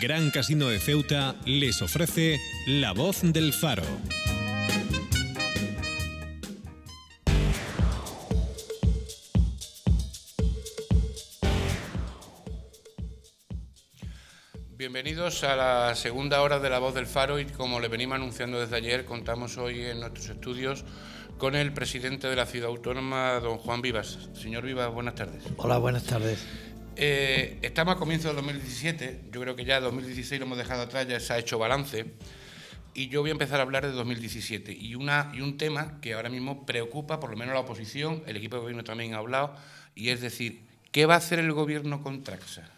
Gran Casino de Ceuta les ofrece La Voz del Faro. Bienvenidos a la segunda hora de La Voz del Faro y como le venimos anunciando desde ayer, contamos hoy en nuestros estudios con el presidente de la ciudad autónoma, don Juan Vivas. Señor Vivas, buenas tardes. Hola, buenas tardes. Eh, estamos a comienzos de 2017, yo creo que ya 2016 lo hemos dejado atrás, ya se ha hecho balance, y yo voy a empezar a hablar de 2017 y, y un tema que ahora mismo preocupa por lo menos la oposición, el equipo de gobierno también ha hablado, y es decir, ¿qué va a hacer el gobierno con Traxa?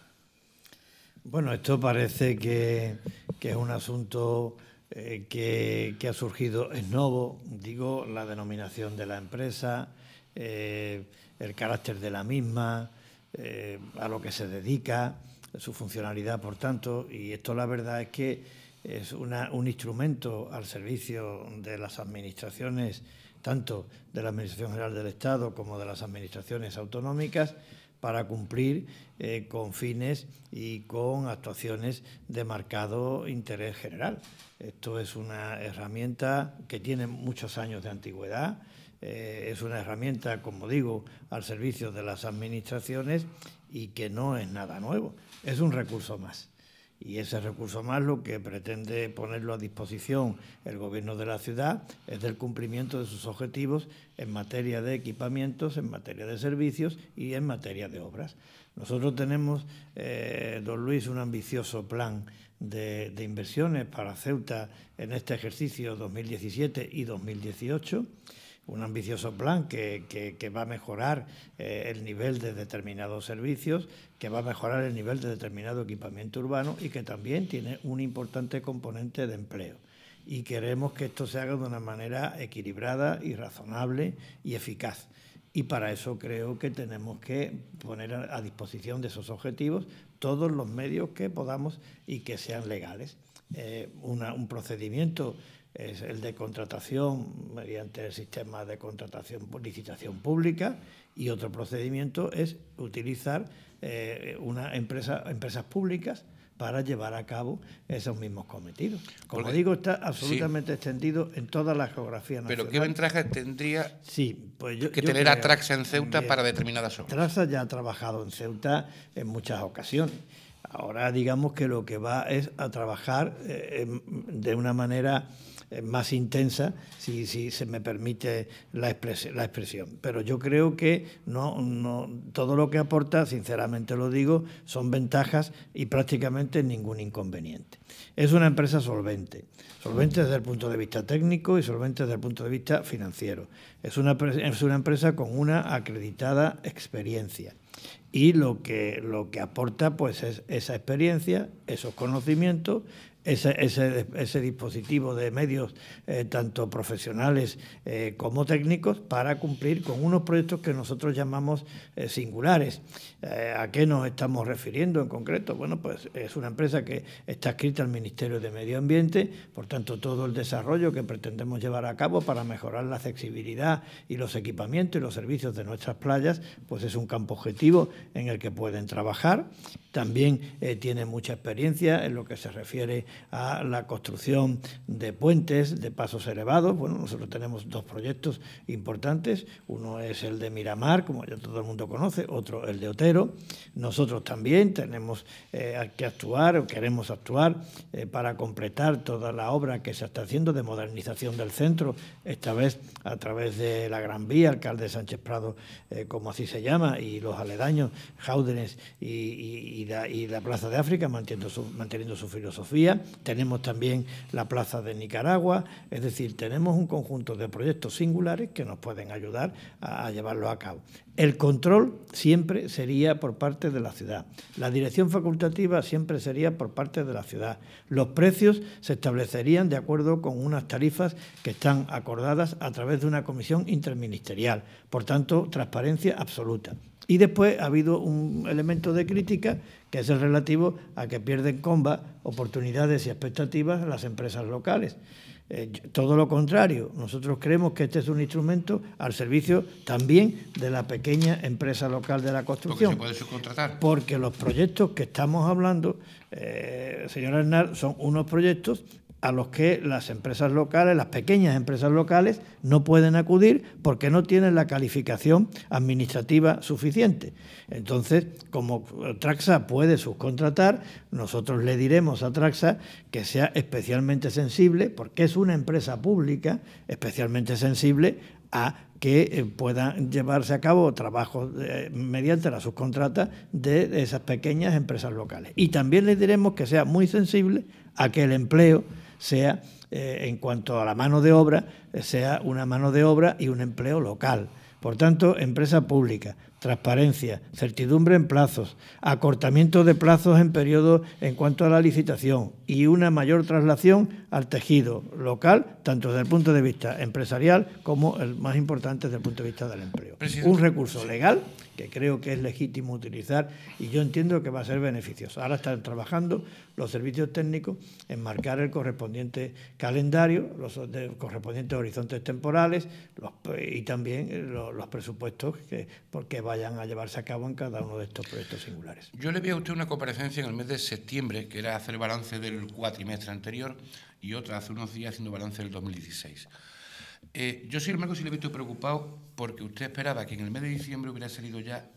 Bueno, esto parece que, es un asunto eh, que, ha surgido en nuevo... digo, la denominación de la empresa, eh, el carácter de la misma, eh, a lo que se dedica, su funcionalidad, por tanto, y esto la verdad es que es un instrumento al servicio de las administraciones, tanto de la Administración General del Estado como de las administraciones autonómicas, para cumplir eh, con fines y con actuaciones de marcado interés general. Esto es una herramienta que tiene muchos años de antigüedad, eh, es una herramienta, como digo, al servicio de las administraciones y que no es nada nuevo, es un recurso más. Y ese recurso más lo que pretende ponerlo a disposición el gobierno de la ciudad es del cumplimiento de sus objetivos en materia de equipamientos, en materia de servicios y en materia de obras. Nosotros tenemos, eh, don Luis, un ambicioso plan de, de, inversiones para Ceuta en este ejercicio 2017 y 2018 un ambicioso plan que, va a mejorar eh, el nivel de determinados servicios, que va a mejorar el nivel de determinado equipamiento urbano y que también tiene un importante componente de empleo. Y queremos que esto se haga de una manera equilibrada y razonable y eficaz. Y para eso creo que tenemos que poner a disposición de esos objetivos todos los medios que podamos y que sean legales. Eh, un procedimiento es el de contratación mediante el sistema de contratación por licitación pública y otro procedimiento es utilizar eh, una empresa, empresas públicas para llevar a cabo esos mismos cometidos. Como digo, está absolutamente extendido en toda la geografía nacional. Pero ¿qué ventajas tendría sí, pues yo, que tener a en Ceuta para determinadas obras? Traxa ya ha trabajado en Ceuta en muchas ocasiones. Ahora digamos que lo que va es a trabajar eh, de una manera eh, más intensa, si, se me permite la, expresión. Pero yo creo que no, todo lo que aporta, sinceramente lo digo, son ventajas y prácticamente ningún inconveniente. Es una empresa solvente, solvente desde el punto de vista técnico y solvente desde el punto de vista financiero. Es una, es una empresa con una acreditada experiencia y lo que, lo que aporta pues es esa experiencia, esos conocimientos, ese, ese, dispositivo de medios, eh, tanto profesionales eh, como técnicos, para cumplir con unos proyectos que nosotros llamamos eh, singulares. ¿A qué nos estamos refiriendo en concreto? Bueno, pues es una empresa que está escrita al Ministerio de Medio Ambiente, por tanto, todo el desarrollo que pretendemos llevar a cabo para mejorar la accesibilidad y los equipamientos y los servicios de nuestras playas, pues es un campo objetivo en el que pueden trabajar. También tiene mucha experiencia en lo que se refiere a la construcción de puentes, de pasos elevados. Bueno, nosotros tenemos dos proyectos importantes. Uno es el de Miramar, como ya todo el mundo conoce, otro el de Otero. Nosotros también tenemos eh, que actuar o queremos actuar eh, para completar toda la obra que se está haciendo de modernización del centro, esta vez a través de la Gran Vía, alcalde Sánchez Prado, eh, como así se llama, y los aledaños, Jaúdenes y, la, Plaza de África, manteniendo su filosofía tenemos también la Plaza de Nicaragua, es decir, tenemos un conjunto de proyectos singulares que nos pueden ayudar a, llevarlo a cabo. El control siempre sería por parte de la ciudad, la dirección facultativa siempre sería por parte de la ciudad, los precios se establecerían de acuerdo con unas tarifas que están acordadas a través de una comisión interministerial, por tanto, transparencia absoluta. Y después ha habido un elemento de crítica que es el relativo a que pierden comba oportunidades y expectativas las empresas locales. Eh, todo lo contrario, nosotros creemos que este es un instrumento al servicio también de la pequeña empresa local de la construcción. Porque se puede subcontratar. Porque los proyectos que estamos hablando, eh, señor señora son unos proyectos a los que las empresas locales, las pequeñas empresas locales, no pueden acudir porque no tienen la calificación administrativa suficiente. Entonces, como Traxa puede subcontratar, nosotros le diremos a Traxa que sea especialmente sensible, porque es una empresa pública especialmente sensible a que eh, puedan llevarse a cabo trabajos eh, mediante la subcontrata de esas pequeñas empresas locales. Y también le diremos que sea muy sensible a que el empleo sea, eh, en cuanto a la mano de obra, eh, sea una mano de obra y un empleo local. Por tanto, empresa pública, transparencia, certidumbre en plazos, acortamiento de plazos en periodo en cuanto a la licitación y una mayor traslación al tejido local, tanto desde el punto de vista empresarial como el más importante desde el punto de vista del empleo. un recurso legal que creo que es legítimo utilizar y yo entiendo que va a ser beneficioso. Ahora están trabajando los servicios técnicos en marcar el correspondiente calendario, los correspondientes horizontes temporales y también eh, los, presupuestos que porque vayan a llevarse a cabo en cada uno de estos proyectos singulares. Yo le vi a usted una comparecencia en el mes de septiembre, que era hacer balance del cuatrimestre anterior, y otra hace unos días haciendo balance del 2016. Eh, yo, sí, Marcos, sí le he visto preocupado porque usted esperaba que en el mes de diciembre hubiera salido ya.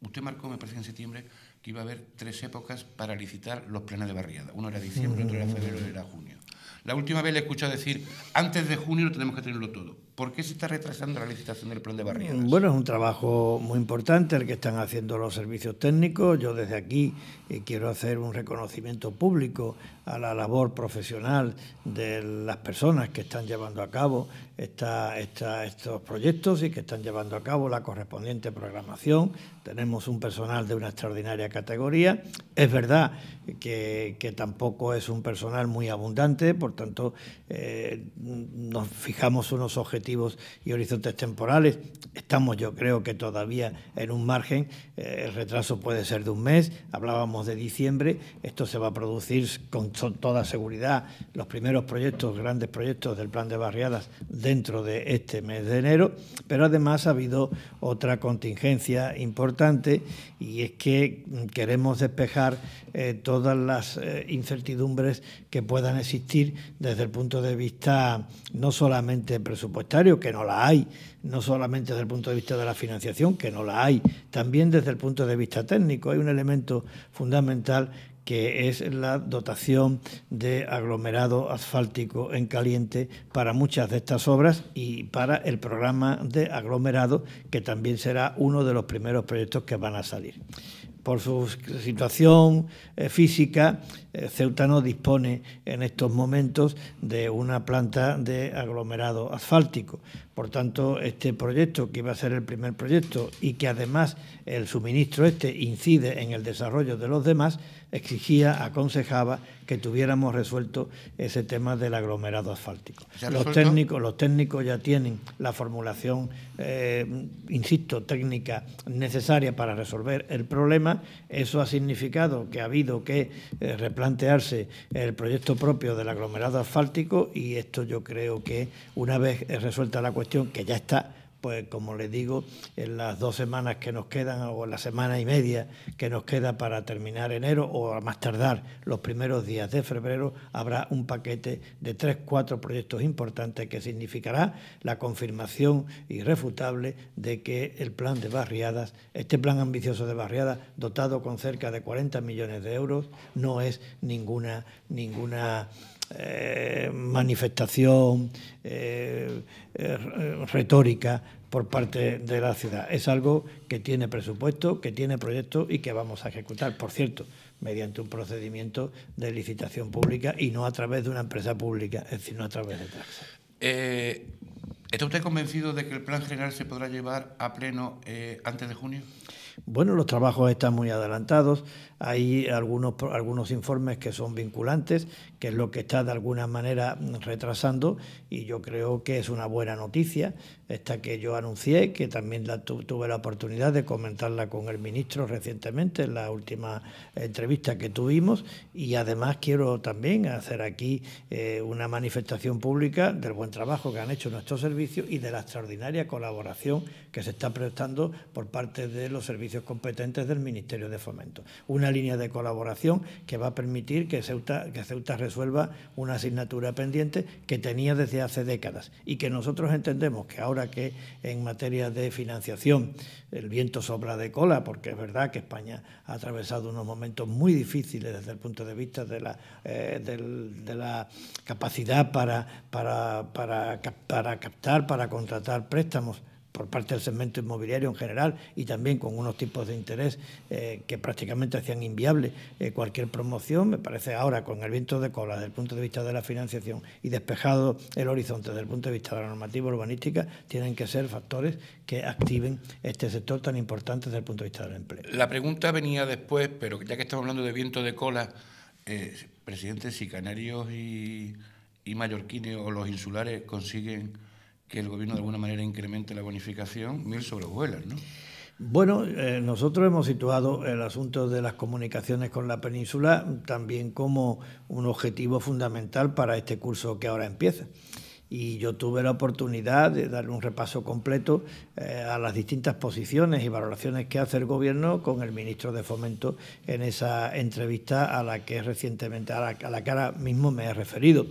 usted marcó, me parece, en septiembre que iba a haber tres épocas para licitar los planes de barriada. Uno era diciembre, otro era febrero y otro era junio. La última vez le he escuchado decir, antes de junio tenemos que tenerlo todo. ¿Por qué se está retrasando la licitación del plan de barriadas? Mm, bueno, es un trabajo muy importante el que están haciendo los servicios técnicos. Yo desde aquí eh, quiero hacer un reconocimiento público a la labor profesional de las personas que están llevando a cabo estos proyectos y que están llevando a cabo la correspondiente programación. Tenemos un personal de una extraordinaria categoría. Es verdad que, tampoco es un personal muy abundante, por tanto, eh, nos fijamos unos objetivos y horizontes temporales. Estamos, yo creo que todavía en un margen. Eh, el retraso puede ser de un mes. Hablábamos de diciembre. Esto se va a producir con toda seguridad los primeros proyectos, grandes proyectos del plan de barriadas dentro de este mes de enero. Pero además ha habido otra contingencia importante y es que mm, queremos despejar eh, todas las eh, incertidumbres que puedan existir desde el punto de vista no solamente presupuestario, que no la hay, no solamente desde el punto de vista de la financiación, que no la hay, también desde el punto de vista técnico. Hay un elemento fundamental que es la dotación de aglomerado asfáltico en caliente para muchas de estas obras y para el programa de aglomerado, que también será uno de los primeros proyectos que van a salir por su situación eh, física, eh, Ceuta no dispone en estos momentos de una planta de aglomerado asfáltico. Por tanto, este proyecto, que iba a ser el primer proyecto y que además el suministro este incide en el desarrollo de los demás, exigía, aconsejaba que tuviéramos resuelto ese tema del aglomerado asfáltico. Los técnicos, los técnicos ya tienen la formulación, eh, insisto, técnica necesaria para resolver el problema. Eso ha significado que ha habido que eh, replantearse el proyecto propio del aglomerado asfáltico y esto yo creo que una vez resuelta la cuestión, cuestión que ya está, pues como le digo, en las dos semanas que nos quedan o en la semana y media que nos queda para terminar enero o a más tardar los primeros días de febrero, habrá un paquete de tres, cuatro proyectos importantes que significará la confirmación irrefutable de que el plan de barriadas, este plan ambicioso de barriadas, dotado con cerca de 40 millones de euros, no es ninguna, ninguna eh, manifestación eh, eh, retórica por parte de la ciudad. Es algo que tiene presupuesto, que tiene proyecto y que vamos a ejecutar, por cierto, mediante un procedimiento de licitación pública y no a través de una empresa pública, sino a través de ¿Está usted convencido de que el plan general se podrá llevar a pleno antes de junio? Bueno, los trabajos están muy adelantados, hay algunos, algunos informes que son vinculantes, que es lo que está de alguna manera retrasando y yo creo que es una buena noticia, esta que yo anuncié, que también tuve la oportunidad de comentarla con el ministro recientemente en la última entrevista que tuvimos y además quiero también hacer aquí eh, una manifestación pública del buen trabajo que han hecho nuestros servicios y de la extraordinaria colaboración que se está prestando por parte de los servicios servicios competentes del Ministerio de Fomento. Una línea de colaboración que va a permitir que Ceuta, resuelva una asignatura pendiente que tenía desde hace décadas y que nosotros entendemos que ahora que en materia de financiación el viento sobra de cola, porque es verdad que España ha atravesado unos momentos muy difíciles desde el punto de vista de la, eh, de la capacidad para captar, para contratar préstamos por parte del segmento inmobiliario en general y también con unos tipos de interés eh, que prácticamente hacían inviable eh, cualquier promoción, me parece ahora con el viento de cola desde el punto de vista de la financiación y despejado el horizonte desde el punto de vista de la normativa urbanística, tienen que ser factores que activen este sector tan importante desde el punto de vista del empleo. La pregunta venía después, pero ya que estamos hablando de viento de cola, eh, presidente, si Canarios y, y Mallorquines o los insulares consiguen que el gobierno de alguna manera incremente la bonificación, mil sobrevuelas, ¿no? Bueno, eh, nosotros hemos situado el asunto de las comunicaciones con la península también como un objetivo fundamental para este curso que ahora empieza. Y yo tuve la oportunidad de dar un repaso completo eh, a las distintas posiciones y valoraciones que hace el Gobierno con el ministro de Fomento en esa entrevista a la que recientemente, a la, a la que ahora mismo me he referido.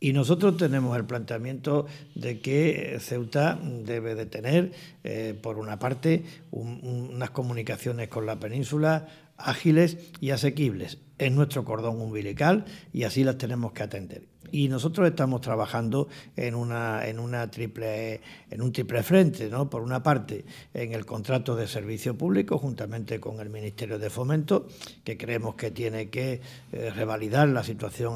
Y nosotros tenemos el planteamiento de que eh, Ceuta debe de tener, eh, por una parte, unas comunicaciones con la península ágiles y asequibles. en nuestro cordón umbilical y así las tenemos que atender y nosotros estamos trabajando en una en una triple en un triple frente no por una parte en el contrato de servicio público juntamente con el ministerio de fomento que creemos que tiene que eh, revalidar la situación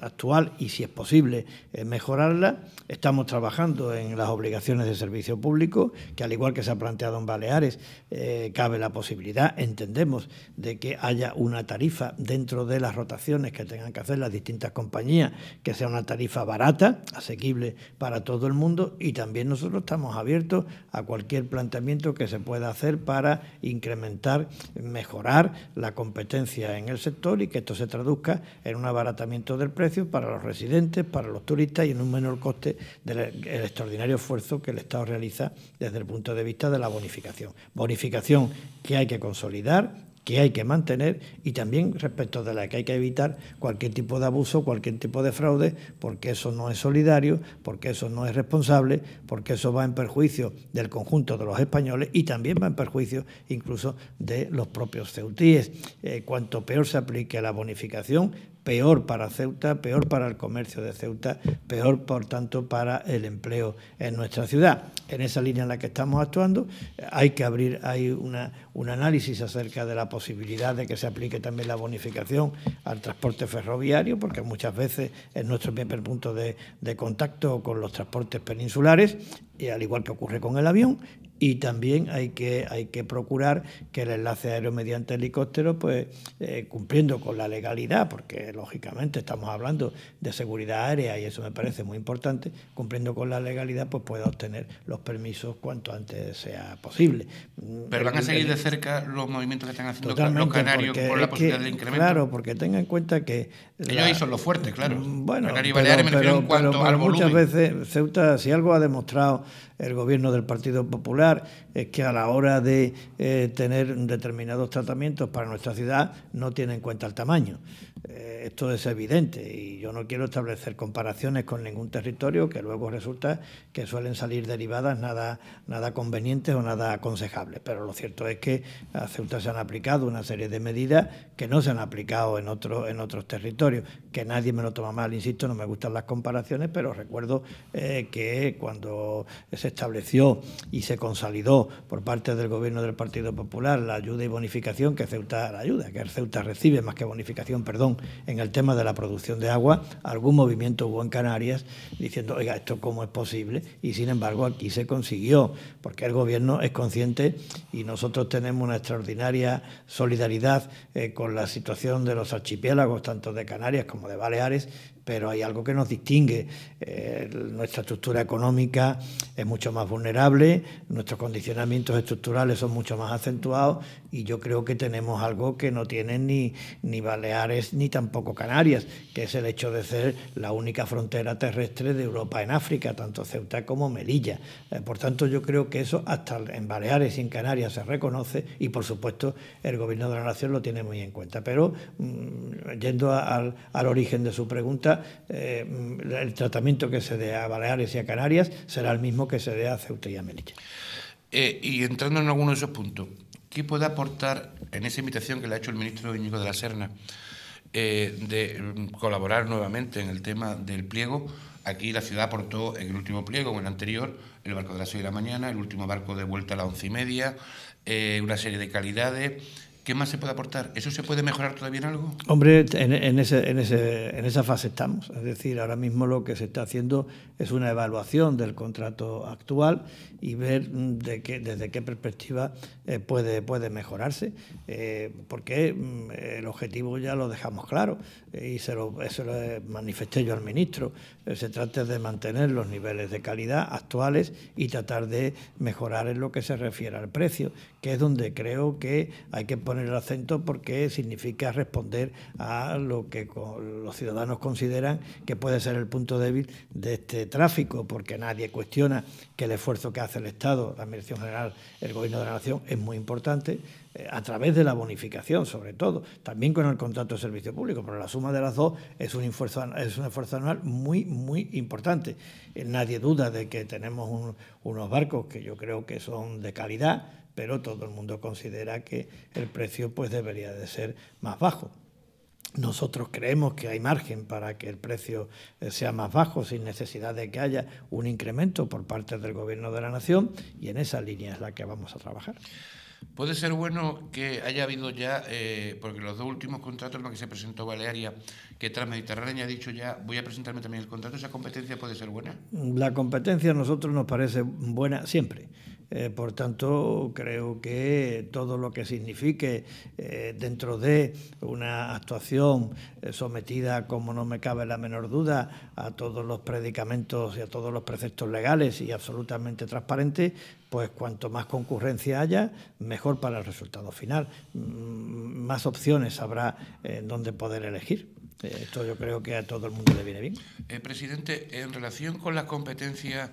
actual y si es posible eh, mejorarla estamos trabajando en las obligaciones de servicio público que al igual que se ha planteado en Baleares eh, cabe la posibilidad entendemos de que haya una tarifa dentro de las rotaciones que tengan que hacer las distintas compañías que sea una tarifa barata, asequible para todo el mundo y también nosotros estamos abiertos a cualquier planteamiento que se pueda hacer para incrementar, mejorar la competencia en el sector y que esto se traduzca en un abaratamiento del precio para los residentes, para los turistas y en un menor coste del extraordinario esfuerzo que el Estado realiza desde el punto de vista de la bonificación. Bonificación que hay que consolidar, que hay que mantener y también respecto de la que hay que evitar cualquier tipo de abuso, cualquier tipo de fraude, porque eso no es solidario, porque eso no es responsable, porque eso va en perjuicio del conjunto de los españoles y también va en perjuicio incluso de los propios ceutíes. Eh, cuanto peor se aplique la bonificación, peor para Ceuta, peor para el comercio de Ceuta, peor por tanto para el empleo en nuestra ciudad. En esa línea en la que estamos actuando hay que abrir, hay una, un análisis acerca de la posibilidad de que se aplique también la bonificación al transporte ferroviario, porque muchas veces es nuestro primer punto de, de contacto con los transportes peninsulares, y al igual que ocurre con el avión, y también hay que, hay que procurar que el enlace aéreo mediante helicóptero, pues eh, cumpliendo con la legalidad, porque lógicamente estamos hablando de seguridad aérea y eso me parece muy importante, cumpliendo con la legalidad, pues pueda obtener los permisos cuanto antes sea posible. Pero van a seguir de cerca los movimientos que están haciendo los canarios por la posibilidad de incremento. Claro, porque tenga en cuenta que. Ellos ahí son los fuertes, claro. Mm, bueno, pero, muchas veces Ceuta, si algo ha demostrado el gobierno del Partido Popular es que a la hora de eh, tener determinados tratamientos para nuestra ciudad no tiene en cuenta el tamaño. Eh, esto es evidente y yo no quiero establecer comparaciones con ningún territorio que luego resulta que suelen salir derivadas nada, nada convenientes o nada aconsejables. Pero lo cierto es que a Ceuta se han aplicado una serie de medidas que no se han aplicado en, otro, en otros territorios. Que nadie me lo toma mal, insisto, no me gustan las comparaciones, pero recuerdo eh, que cuando se estableció y se consolidó por parte del gobierno del Partido Popular la ayuda y bonificación que Ceuta la ayuda, que Ceuta recibe más que bonificación, perdón en el tema de la producción de agua, algún movimiento hubo en Canarias diciendo, oiga, esto cómo es posible, y sin embargo aquí se consiguió, porque el gobierno es consciente y nosotros tenemos una extraordinaria solidaridad eh, con la situación de los archipiélagos, tanto de Canarias como de Baleares, pero hay algo que nos distingue. Eh, nuestra estructura económica es mucho más vulnerable, nuestros condicionamientos estructurales son mucho más acentuados y yo creo que tenemos algo que no tienen ni, ni Baleares ni tampoco Canarias, que es el hecho de ser la única frontera terrestre de Europa en África, tanto Ceuta como Melilla. Eh, por tanto, yo creo que eso hasta en Baleares y en Canarias se reconoce y, por supuesto, el Gobierno de la Nación lo tiene muy en cuenta. Pero, mm, yendo al origen de su pregunta, eh, el tratamiento que se dé a Baleares y a Canarias será el mismo que se dé a Ceuta y a Melilla. Eh, y entrando en alguno de esos puntos, ¿qué puede aportar en esa invitación que le ha hecho el ministro Íñigo de la Serna eh, de mm, colaborar nuevamente en el tema del pliego? Aquí la ciudad aportó en el último pliego, en el anterior, el barco de las 6 de la mañana, el último barco de vuelta a las once y media, una serie de calidades. ¿Qué más se puede aportar? ¿Eso se puede mejorar todavía algo? Hombre, en, esa fase estamos. Es decir, ahora mismo lo que se está haciendo es una evaluación del contrato actual y ver desde qué perspectiva eh, puede, mejorarse, eh, porque mm, el objetivo ya lo dejamos claro eh, y se lo, lo manifesté yo al ministro. se trata de mantener los niveles de calidad actuales y tratar de mejorar en lo que se refiere al precio, que es donde creo que hay que poner el acento porque significa responder a lo que los ciudadanos consideran que puede ser el punto débil de este tráfico, porque nadie cuestiona que el esfuerzo que hace el Estado, la Administración General, el Gobierno de la Nación es muy importante eh, a través de la bonificación, sobre todo, también con el contrato de servicio público, pero la suma de las dos es un esfuerzo, es un esfuerzo anual muy, muy importante. Eh, nadie duda de que tenemos unos barcos que yo creo que son de calidad, pero todo el mundo considera que el precio pues debería de ser más bajo. Nosotros creemos que hay margen para que el precio eh, sea más bajo sin necesidad de que haya un incremento por parte del Gobierno de la Nación y en esa línea es la que vamos a trabajar. Puede ser bueno que haya habido ya, eh, porque los dos últimos contratos, en los que se presentó Balearia, que Transmediterránea ha dicho ya, voy a presentarme también el contrato, ¿esa competencia puede ser buena? La competencia a nosotros nos parece buena siempre. Eh, por tanto, creo que todo lo que signifique eh, dentro de una actuación eh, sometida, como no me cabe la menor duda, a todos los predicamentos y a todos los preceptos legales y absolutamente transparente, pues cuanto más concurrencia haya, mejor para el resultado final. Mm, más opciones habrá en donde poder elegir. Esto yo creo que a todo el mundo le viene bien. presidente, en relación con la competencia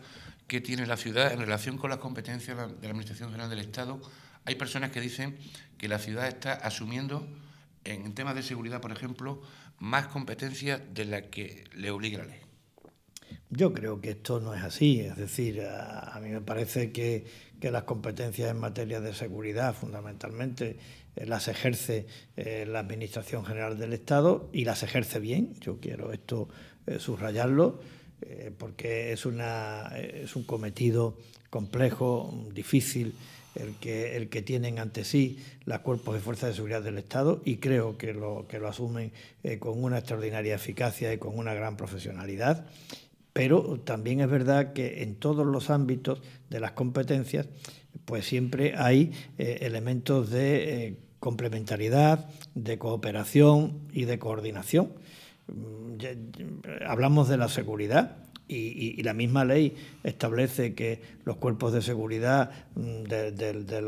que tiene la ciudad en relación con las competencias de la Administración General del Estado. Hay personas que dicen que la ciudad está asumiendo, en temas de seguridad, por ejemplo, más competencias de las que le obliga la ley. Yo creo que esto no es así, es decir, a, mí me parece que, las competencias en materia de seguridad fundamentalmente eh, las ejerce eh, la Administración General del Estado y las ejerce bien, yo quiero esto eh, subrayarlo eh, porque es, una, es un cometido complejo, difícil, el que, el que tienen ante sí las cuerpos de fuerzas de seguridad del Estado y creo que lo, que lo asumen eh, con una extraordinaria eficacia y con una gran profesionalidad. Pero también es verdad que en todos los ámbitos de las competencias, pues siempre hay eh, elementos de complementariedad, de cooperación y de coordinación hablamos de la seguridad. Y, la misma ley establece que los cuerpos de seguridad mm, de,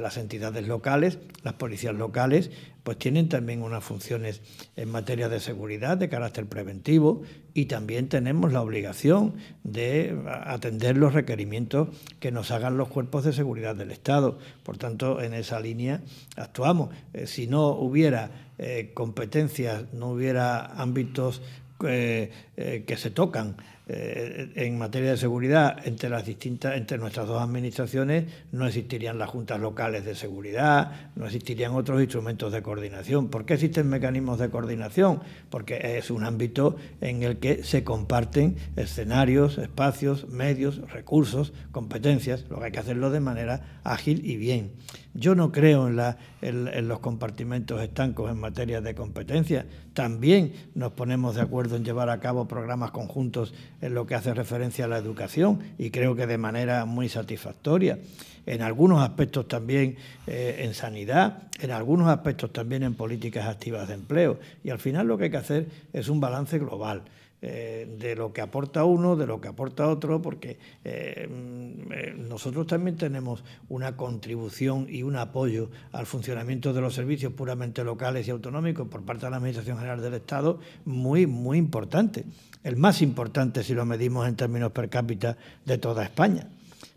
las entidades locales, las policías locales, pues tienen también unas funciones en materia de seguridad de carácter preventivo y también tenemos la obligación de atender los requerimientos que nos hagan los cuerpos de seguridad del Estado. Por tanto, en esa línea actuamos. Eh, si no hubiera eh, competencias, no hubiera ámbitos eh, eh, que se tocan en materia de seguridad entre las distintas entre nuestras dos administraciones no existirían las juntas locales de seguridad no existirían otros instrumentos de coordinación ¿por qué existen mecanismos de coordinación? porque es un ámbito en el que se comparten escenarios espacios medios recursos competencias lo que hay que hacerlo de manera ágil y bien yo no creo en, los compartimentos estancos en materia de competencia. También nos ponemos de acuerdo en llevar a cabo programas conjuntos en lo que hace referencia a la educación y creo que de manera muy satisfactoria. En algunos aspectos también eh, en sanidad, en algunos aspectos también en políticas activas de empleo. Y al final lo que hay que hacer es un balance global. Eh, de lo que aporta uno, de lo que aporta otro, porque eh, mm, eh, nosotros también tenemos una contribución y un apoyo al funcionamiento de los servicios puramente locales y autonómicos por parte de la Administración General del Estado muy, muy importante, el más importante si lo medimos en términos per cápita de toda España.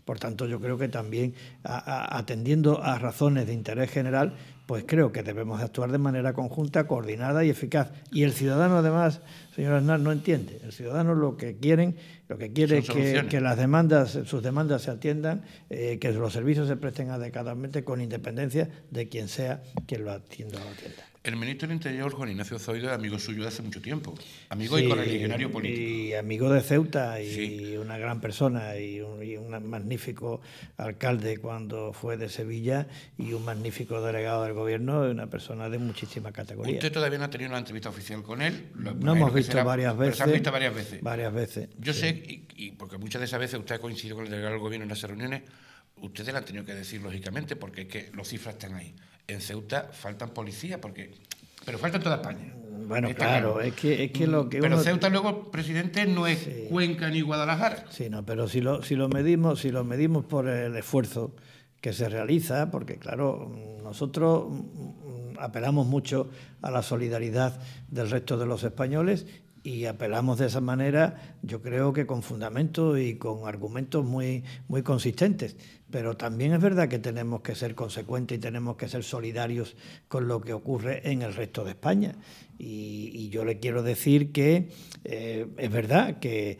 Por tanto, yo creo que también atendiendo a razones de interés general, pues creo que debemos actuar de manera conjunta, coordinada y eficaz. Y el ciudadano, además, señor Aznar, no entiende. El ciudadano lo que quiere es que, las demandas, sus demandas se atiendan, eh, que los servicios se presten adecuadamente con independencia de quien sea quien lo atienda o lo atienda. El ministro del Interior, Juan Ignacio Zoido, es amigo suyo de hace mucho tiempo. Amigo y correligionario político. Y amigo de Ceuta y una gran persona y un, magnífico alcalde cuando fue de Sevilla y un magnífico delegado del gobierno y una persona de muchísima categoría. Usted todavía no ha tenido una entrevista oficial con él. no hemos visto varias veces. Se han visto varias veces. Varias veces. Yo sé, y, porque muchas de esas veces usted ha coincidido con el delegado del gobierno en las reuniones, ustedes la han tenido que decir, lógicamente, porque es que los cifras están ahí. En Ceuta faltan policías, porque, pero falta toda España. Bueno, claro, Es, que, es que lo que. Pero Ceuta luego, presidente, no es Cuenca ni Guadalajara. Sí, no, pero si lo, si lo medimos, si lo medimos por el esfuerzo que se realiza, porque claro, nosotros mm, apelamos mucho a la solidaridad del resto de los españoles y apelamos de esa manera, yo creo que con fundamento y con argumentos muy, muy consistentes. Pero también es verdad que tenemos que ser consecuentes y tenemos que ser solidarios con lo que ocurre en el resto de España. Y, yo le quiero decir que eh, es verdad que,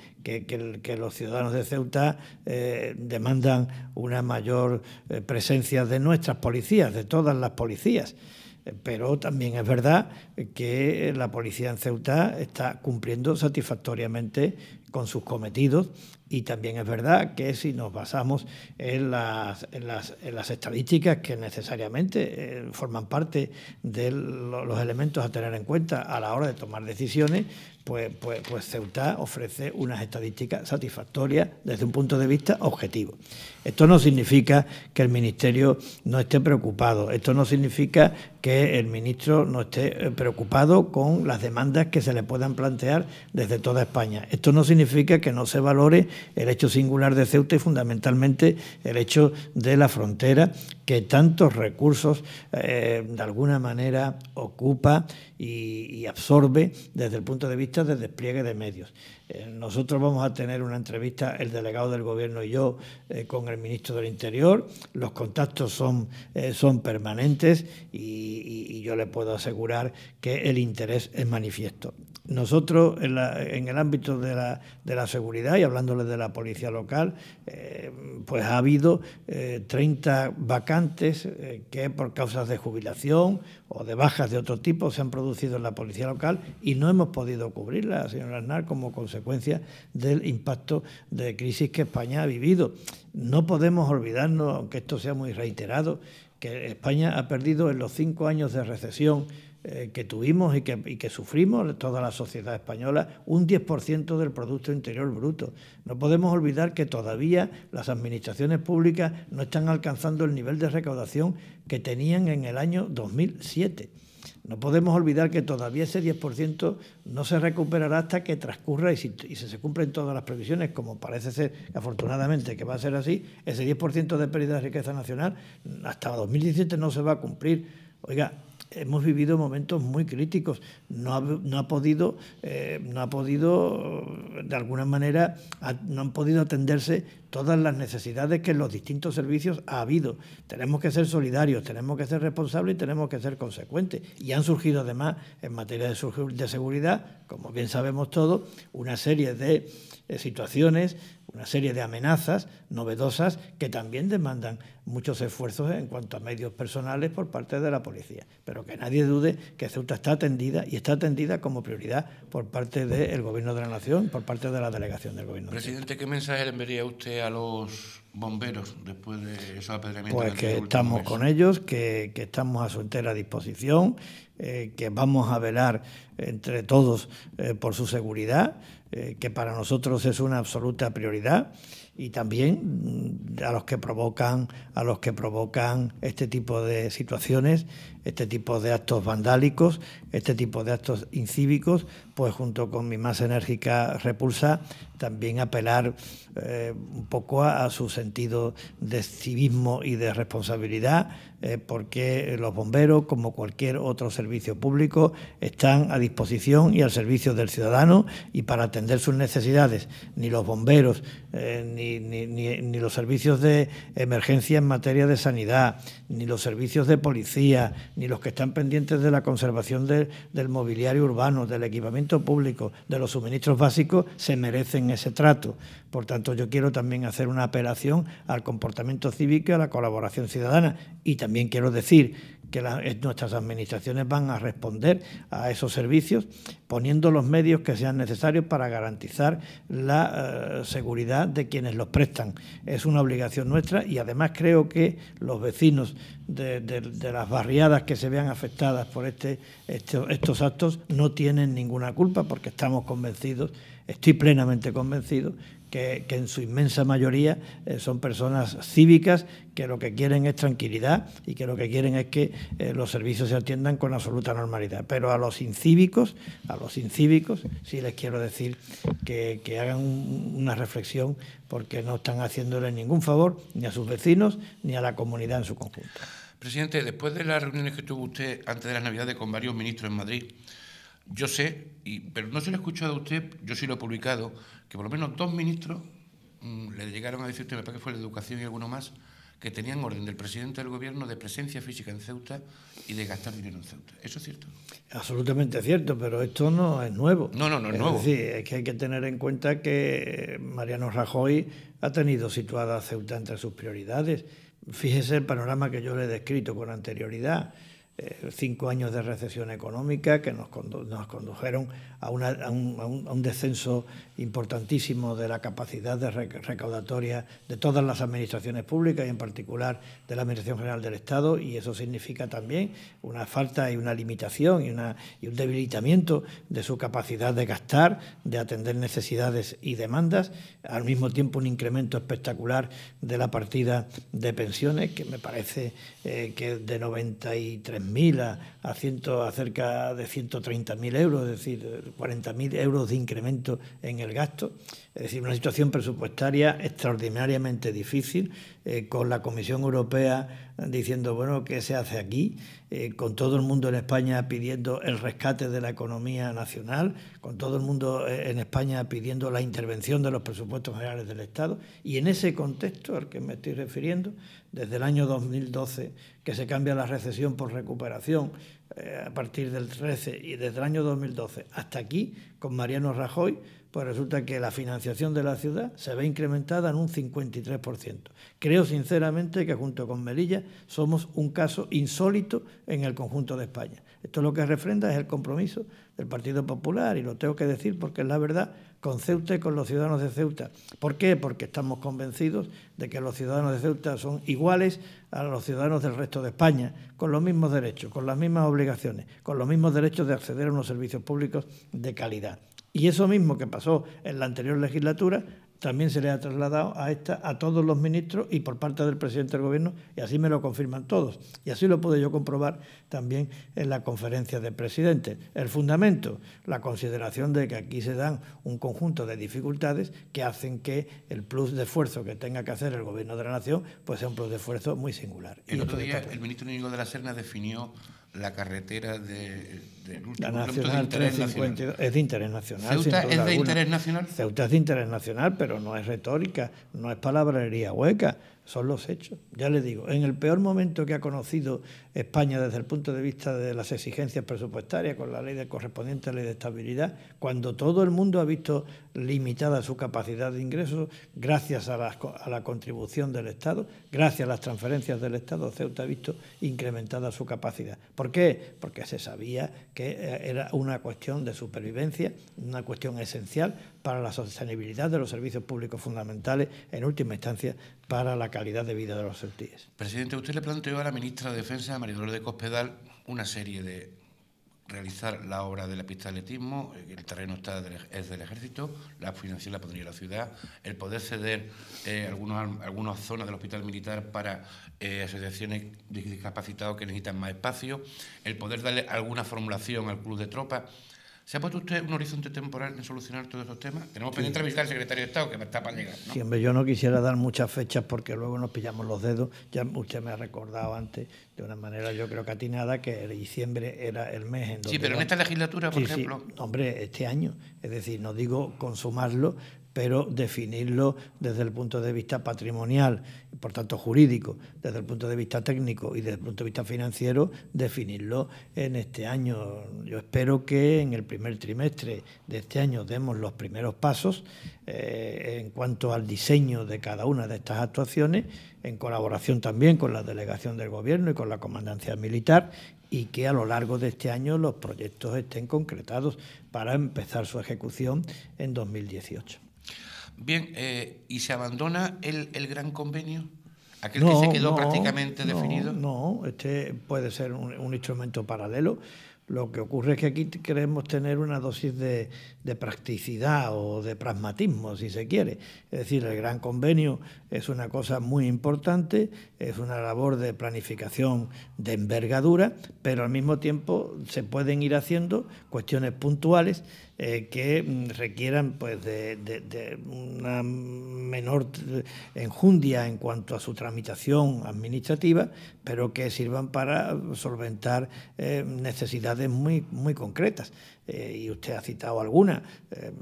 los ciudadanos de Ceuta eh, demandan una mayor eh, presencia de nuestras policías, de todas las policías pero también es verdad que la policía en Ceuta está cumpliendo satisfactoriamente con sus cometidos y también es verdad que si nos basamos en las, en las, estadísticas que necesariamente eh, forman parte de los elementos a tener en cuenta a la hora de tomar decisiones, pues, pues, pues, Ceuta ofrece unas estadísticas satisfactorias desde un punto de vista objetivo. Esto no significa que el Ministerio no esté preocupado, esto no significa que el ministro no esté eh, preocupado con las demandas que se le puedan plantear desde toda España. Esto no significa que no se valore el hecho singular de Ceuta y fundamentalmente el hecho de la frontera que tantos recursos eh, de alguna manera ocupa y, absorbe desde el punto de vista del despliegue de medios. Eh, nosotros vamos a tener una entrevista, el delegado del Gobierno y yo, eh, con el ministro del Interior. Los contactos son, eh, son permanentes y yo le puedo asegurar que el interés es manifiesto nosotros en, el ámbito de la, seguridad y hablándole de la policía local, eh, pues ha habido 30 eh, vacantes eh, que por causas de jubilación o de bajas de otro tipo se han producido en la policía local y no hemos podido cubrirlas, señor Aznar, como consecuencia del impacto de crisis que España ha vivido. No podemos olvidarnos, aunque esto sea muy reiterado, que España ha perdido en los cinco años de recesión eh, que tuvimos y que, sufrimos toda la sociedad española, un 10% del Producto Interior Bruto. No podemos olvidar que todavía las administraciones públicas no están alcanzando el nivel de recaudación que tenían en el año 2007. No podemos olvidar que todavía ese 10% no se recuperará hasta que transcurra y si, y si, se cumplen todas las previsiones, como parece ser afortunadamente que va a ser así, ese 10% de pérdida de riqueza nacional hasta 2017 no se va a cumplir. Oiga, hemos vivido momentos muy críticos. No ha, podido, eh, no ha podido, de alguna manera, no han podido atenderse todas las necesidades que en los distintos servicios ha habido. Tenemos que ser solidarios, tenemos que ser responsables y tenemos que ser consecuentes. Y han surgido además, en materia de seguridad, como bien sabemos todos, una serie de eh, situaciones, una serie de amenazas novedosas que también demandan muchos esfuerzos en cuanto a medios personales por parte de la policía. Pero que nadie dude que Ceuta está atendida y está atendida como prioridad por parte del Gobierno de la Nación, por parte de la delegación del Gobierno. Presidente, ¿qué mensaje le enviaría usted a los bomberos después de esos apedreamientos? Pues que estamos con ellos, que, estamos a su entera disposición, eh, que vamos a velar entre todos eh, por su seguridad. Eh, que para nosotros es una absoluta prioridad y también mm, a los que provocan a los que provocan este tipo de situaciones este tipo de actos vandálicos, este tipo de actos incívicos, pues junto con mi más enérgica repulsa, también apelar eh, un poco a, su sentido de civismo y de responsabilidad, eh, porque los bomberos, como cualquier otro servicio público, están a disposición y al servicio del ciudadano y para atender sus necesidades. Ni los bomberos, eh, ni los servicios de emergencia en materia de sanidad, ni los servicios de policía, ni los que están pendientes de la conservación del mobiliario urbano, del equipamiento público, de los suministros básicos, se merecen ese trato. Por tanto, yo quiero también hacer una apelación al comportamiento cívico y a la colaboración ciudadana. Y también quiero decir que eh, nuestras administraciones van a responder a esos servicios poniendo los medios que sean necesarios para garantizar la eh, seguridad de quienes los prestan. Es una obligación nuestra y además creo que los vecinos de, las barriadas que se vean afectadas por este, estos actos no tienen ninguna culpa porque estamos convencidos, estoy plenamente convencido, que, en su inmensa mayoría eh, son personas cívicas que lo que quieren es tranquilidad y que lo que quieren es que eh, los servicios se atiendan con absoluta normalidad. Pero a los incívicos, a los incívicos, sí les quiero decir que, hagan una reflexión porque no están haciéndole ningún favor ni a sus vecinos ni a la comunidad en su conjunto. Presidente, después de las reuniones que tuvo usted antes de las Navidades con varios ministros en Madrid, yo sé, y, pero no se lo he escuchado a usted, yo sí lo he publicado, que por lo menos dos ministros mm, le llegaron a decir, usted me parece que fue la educación y alguno más, que tenían orden del presidente del gobierno de presencia física en Ceuta y de gastar dinero en Ceuta. ¿Eso es cierto? Absolutamente cierto, pero esto no es nuevo. No, no, no es, es nuevo. Es decir, es que hay que tener en cuenta que Mariano Rajoy ha tenido situada a Ceuta entre sus prioridades. Fíjese el panorama que yo le he descrito con anterioridad. Eh, cinco años de recesión económica que nos, condujeron a, un, a, un, descenso importantísimo de la capacidad de recaudatoria de todas las administraciones públicas y en particular de la Administración General del Estado y eso significa también una falta y una limitación y, una, y un debilitamiento de su capacidad de gastar, de atender necesidades y demandas, al mismo tiempo un incremento espectacular de la partida de pensiones que me parece eh, que que de 93.000 a, a cerca de 130.000 euros, es decir, 40.000 euros de incremento en el gasto, es decir, una situación presupuestaria extraordinariamente difícil, eh, con la Comisión Europea diciendo, bueno, ¿qué se hace aquí? Eh, con todo el mundo en España pidiendo el rescate de la economía nacional, con todo el mundo eh, en España pidiendo la intervención de los presupuestos generales del Estado. Y en ese contexto al que me estoy refiriendo, desde el año 2012, que se cambia la recesión por recuperación a partir del 13 y desde el año 2012 hasta aquí, con Mariano Rajoy, pues resulta que la financiación de la ciudad se ve incrementada en un 53%. Creo sinceramente que junto con Melilla somos un caso insólito en el conjunto de España. Esto lo que refrenda es el compromiso del Partido Popular y lo tengo que decir porque es la verdad con Ceuta y con los ciudadanos de Ceuta. ¿Por qué? Porque estamos convencidos de que los ciudadanos de Ceuta son iguales a los ciudadanos del resto de España, con los mismos derechos, con las mismas obligaciones, con los mismos derechos de acceder a unos servicios públicos de calidad. Y eso mismo que pasó en la anterior legislatura también se le ha trasladado a esta a todos los ministros y por parte del presidente del gobierno y así me lo confirman todos y así lo pude yo comprobar también en la conferencia de presidentes el fundamento la consideración de que aquí se dan un conjunto de dificultades que hacen que el plus de esfuerzo que tenga que hacer el gobierno de la nación pues sea un plus de esfuerzo muy singular el otro día el ministro Íñigo de la Serna definió la carretera de la nacional, 352, Es de interés nacional. Ceuta es de interés nacional. Ceuta es de interés nacional, pero no es retórica, no es palabrería hueca, son los hechos. Ya le digo, en el peor momento que ha conocido España desde el punto de vista de las exigencias presupuestarias con la ley de correspondiente la ley de estabilidad, cuando todo el mundo ha visto limitada su capacidad de ingresos gracias a la, a la contribución del Estado, gracias a las transferencias del Estado, Ceuta ha visto incrementada su capacidad. ¿Por qué? Porque se sabía que eh, era una cuestión de supervivencia, una cuestión esencial para la sostenibilidad de los servicios públicos fundamentales, en última instancia, para la calidad de vida de los ceutíes. Presidente, usted le planteó a la ministra de Defensa, María Dolores de Cospedal, una serie de realizar la obra del epistaletismo, el terreno está es del ejército, la financiación la podría la ciudad, el poder ceder eh, algunas zonas del hospital militar para eh, asociaciones discapacitados que necesitan más espacio, el poder darle alguna formulación al club de tropas ¿Se ha puesto usted un horizonte temporal en solucionar todos estos temas? Tenemos que entrevistar al secretario de Estado, que está para llegar. Siempre yo no quisiera dar muchas fechas porque luego nos pillamos los dedos. Ya usted me ha recordado antes, de una manera yo creo que atinada, que diciembre era el mes en donde... Sí, pero en esta legislatura, por ejemplo... hombre, este año. Es decir, no digo consumarlo, pero definirlo desde el punto de vista patrimonial, por tanto jurídico, desde el punto de vista técnico y desde el punto de vista financiero, definirlo en este año. Yo espero que en el primer trimestre de este año demos los primeros pasos eh, en cuanto al diseño de cada una de estas actuaciones, en colaboración también con la delegación del Gobierno y con la Comandancia Militar, y que a lo largo de este año los proyectos estén concretados para empezar su ejecución en 2018. Bien, eh, ¿y se abandona el, gran convenio? ¿Aquel que se quedó prácticamente definido? No, este puede ser un, un, instrumento paralelo. Lo que ocurre es que aquí queremos tener una dosis de, de, practicidad o de pragmatismo, si se quiere. Es decir, el gran convenio es una cosa muy importante, es una labor de planificación de envergadura, pero al mismo tiempo se pueden ir haciendo cuestiones puntuales eh, que mm, requieran pues, de, una menor enjundia en cuanto a su tramitación administrativa, pero que sirvan para solventar eh, necesidades muy, concretas. Eh, y usted ha citado algunas.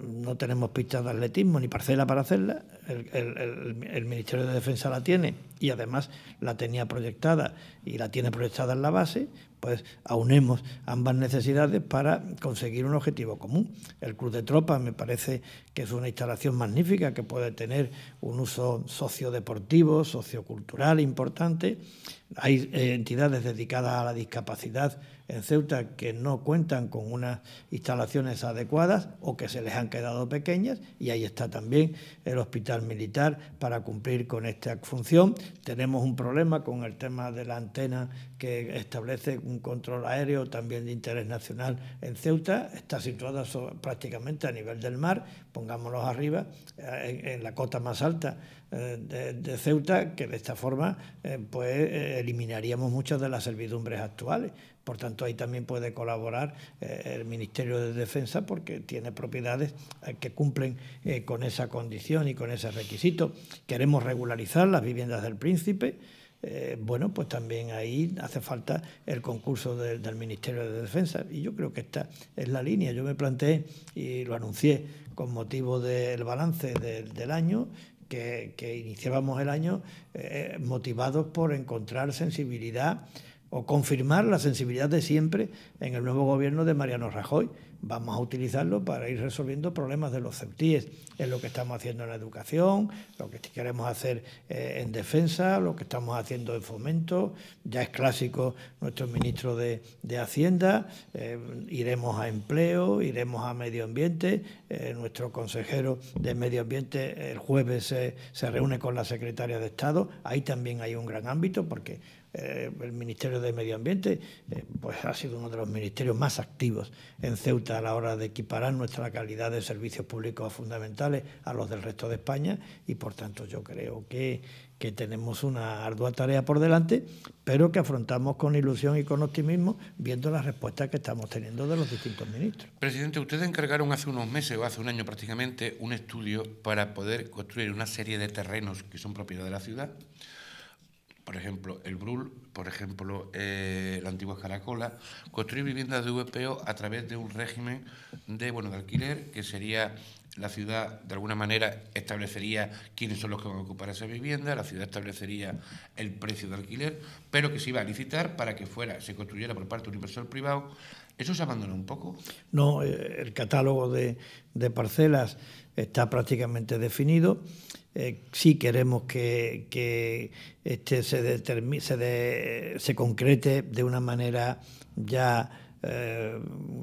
no tenemos pistas de atletismo ni parcela para hacerla. el Ministerio de Defensa la tiene y además la tenía proyectada y la tiene proyectada en la base pues aunemos ambas necesidades para conseguir un objetivo común. El Club de Tropas me parece que es una instalación magnífica que puede tener un uso sociodeportivo, sociocultural importante. Hay eh, entidades dedicadas a la discapacidad en Ceuta que no cuentan con unas instalaciones adecuadas o que se les han quedado pequeñas y ahí está también el hospital militar para cumplir con esta función. Tenemos un problema con el tema de la antena que establece un control aéreo también de interés nacional en Ceuta, está situada prácticamente a nivel del mar, pongámoslos arriba, eh, en, la cota más alta eh, de, Ceuta, que de esta forma eh, pues eliminaríamos muchas de las servidumbres actuales. Por tanto, ahí también puede colaborar eh, el Ministerio de Defensa porque tiene propiedades eh, que cumplen eh, con esa condición y con ese requisito. Queremos regularizar las viviendas del príncipe. bueno, pues también ahí hace falta el concurso del Ministerio de Defensa y yo creo que esta es la línea. Yo me planteé y lo anuncié con motivo del balance del año que, iniciábamos el año motivados por encontrar sensibilidad o confirmar la sensibilidad de siempre en el nuevo gobierno de Mariano Rajoy. Vamos a utilizarlo para ir resolviendo problemas de los ceutíes. Es lo que estamos haciendo en la educación, lo que queremos hacer eh, en defensa, lo que estamos haciendo en fomento. Ya es clásico nuestro ministro de, Hacienda. Eh, iremos a empleo, iremos a medio ambiente. Eh, nuestro consejero de medio ambiente el jueves se reúne con la secretaria de Estado. Ahí también hay un gran ámbito porque eh, el Ministerio de Medio Ambiente eh, pues ha sido uno de los ministerios más activos en Ceuta a la hora de equiparar nuestra calidad de servicios públicos fundamentales a los del resto de España y por tanto yo creo que, que tenemos una ardua tarea por delante, pero que afrontamos con ilusión y con optimismo viendo las respuestas que estamos teniendo de los distintos ministros. Presidente, ustedes encargaron hace unos meses o hace un año prácticamente un estudio para poder construir una serie de terrenos que son propiedad de la ciudad por ejemplo, el Brul, por ejemplo, eh, la antigua Caracola, construir viviendas de VPO a través de un régimen de, bueno, de alquiler, que sería la ciudad, de alguna manera, establecería quiénes son los que van a ocupar esa vivienda, la ciudad establecería el precio de alquiler, pero que se iba a licitar para que fuera, se construyera por parte de un inversor privado ¿Eso se abandona un poco? No, eh, el catálogo de, parcelas está prácticamente definido. Eh, sí queremos que, este se, concrete de una manera ya, eh,